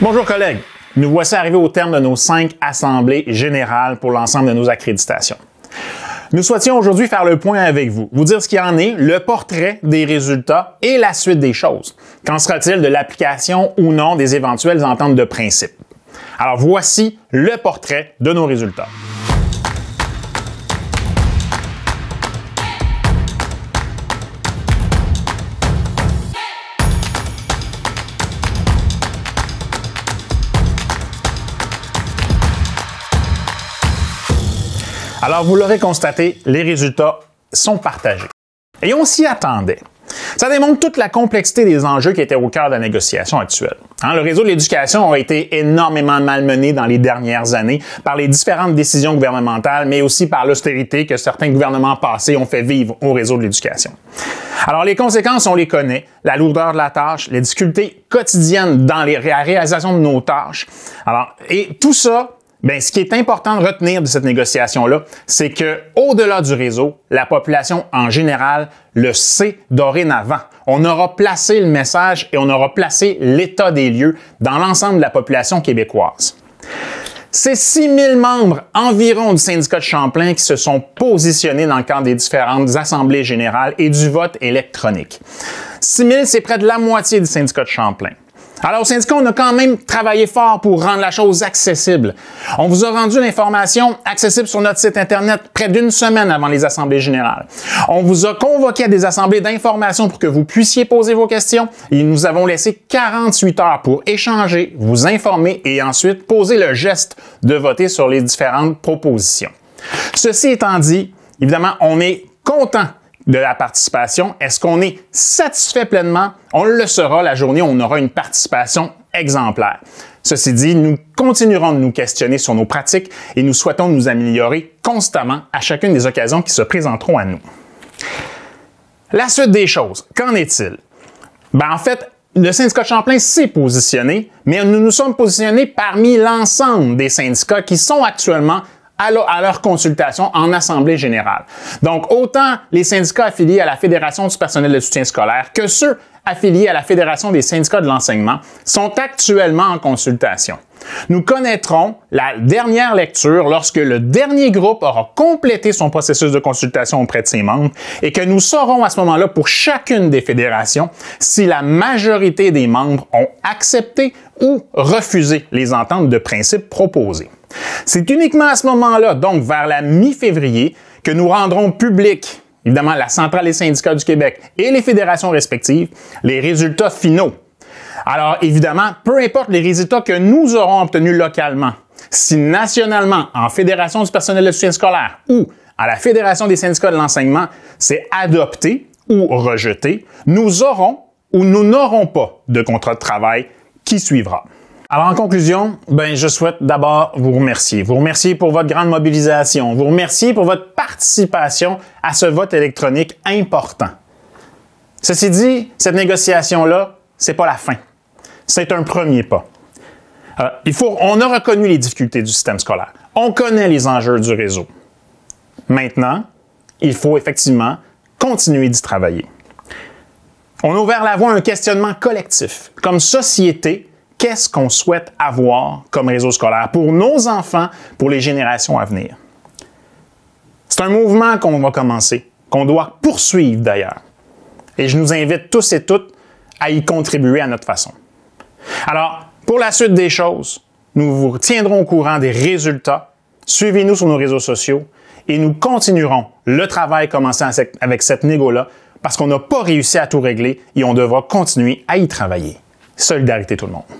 Bonjour collègues, nous voici arrivés au terme de nos cinq assemblées générales pour l'ensemble de nos accréditations. Nous souhaitions aujourd'hui faire le point avec vous, vous dire ce qu'il en est, le portrait des résultats et la suite des choses. Qu'en sera-t-il de l'application ou non des éventuelles ententes de principe? Alors voici le portrait de nos résultats. Alors, vous l'aurez constaté, les résultats sont partagés. Et on s'y attendait. Ça démontre toute la complexité des enjeux qui étaient au cœur de la négociation actuelle. Hein, le réseau de l'éducation a été énormément malmené dans les dernières années par les différentes décisions gouvernementales, mais aussi par l'austérité que certains gouvernements passés ont fait vivre au réseau de l'éducation. Alors les conséquences, on les connaît, la lourdeur de la tâche, les difficultés quotidiennes dans les, la réalisation de nos tâches. Alors, et tout ça ben, ce qui est important de retenir de cette négociation-là, c'est que, au-delà du réseau, la population en général le sait dorénavant. On aura placé le message et on aura placé l'état des lieux dans l'ensemble de la population québécoise. C'est 000 membres environ du syndicat de Champlain qui se sont positionnés dans le cadre des différentes assemblées générales et du vote électronique. 000, c'est près de la moitié du syndicat de Champlain. Alors, au syndicat, on a quand même travaillé fort pour rendre la chose accessible. On vous a rendu l'information accessible sur notre site Internet près d'une semaine avant les assemblées générales. On vous a convoqué à des assemblées d'information pour que vous puissiez poser vos questions et nous avons laissé 48 heures pour échanger, vous informer et ensuite poser le geste de voter sur les différentes propositions. Ceci étant dit, évidemment, on est content de la participation. Est-ce qu'on est satisfait pleinement? On le sera la journée on aura une participation exemplaire. Ceci dit, nous continuerons de nous questionner sur nos pratiques et nous souhaitons nous améliorer constamment à chacune des occasions qui se présenteront à nous. La suite des choses, qu'en est-il? Ben, en fait, le syndicat de Champlain s'est positionné, mais nous nous sommes positionnés parmi l'ensemble des syndicats qui sont actuellement à, leur, consultation en Assemblée générale. Donc, autant les syndicats affiliés à la Fédération du personnel de soutien scolaire que ceux affiliés à la Fédération des syndicats de l'enseignement sont actuellement en consultation. Nous connaîtrons la dernière lecture lorsque le dernier groupe aura complété son processus de consultation auprès de ses membres et que nous saurons à ce moment-là pour chacune des fédérations si la majorité des membres ont accepté ou refusé les ententes de principe proposées. C'est uniquement à ce moment-là, donc vers la mi-février, que nous rendrons public, évidemment, la Centrale des syndicats du Québec et les fédérations respectives, les résultats finaux. Alors, évidemment, peu importe les résultats que nous aurons obtenus localement, si nationalement, en Fédération du personnel de soutien scolaire ou à la Fédération des syndicats de l'enseignement, c'est adopté ou rejeté, nous aurons ou nous n'aurons pas de contrat de travail qui suivra. Alors en conclusion, ben, je souhaite d'abord vous remercier. Vous remercier pour votre grande mobilisation, vous remercier pour votre participation à ce vote électronique important. Ceci dit, cette négociation là, c'est pas la fin. C'est un premier pas. Euh, on a reconnu les difficultés du système scolaire. On connaît les enjeux du réseau. Maintenant, il faut effectivement continuer d'y travailler. On a ouvert la voie à un questionnement collectif, comme société, qu'est-ce qu'on souhaite avoir comme réseau scolaire pour nos enfants, pour les générations à venir. C'est un mouvement qu'on va commencer, qu'on doit poursuivre d'ailleurs. Et je nous invite tous et toutes à y contribuer à notre façon. Alors, pour la suite des choses, nous vous tiendrons au courant des résultats. Suivez-nous sur nos réseaux sociaux et nous continuerons le travail commencé avec cette négo-là parce qu'on n'a pas réussi à tout régler et on devra continuer à y travailler. Solidarité tout le monde.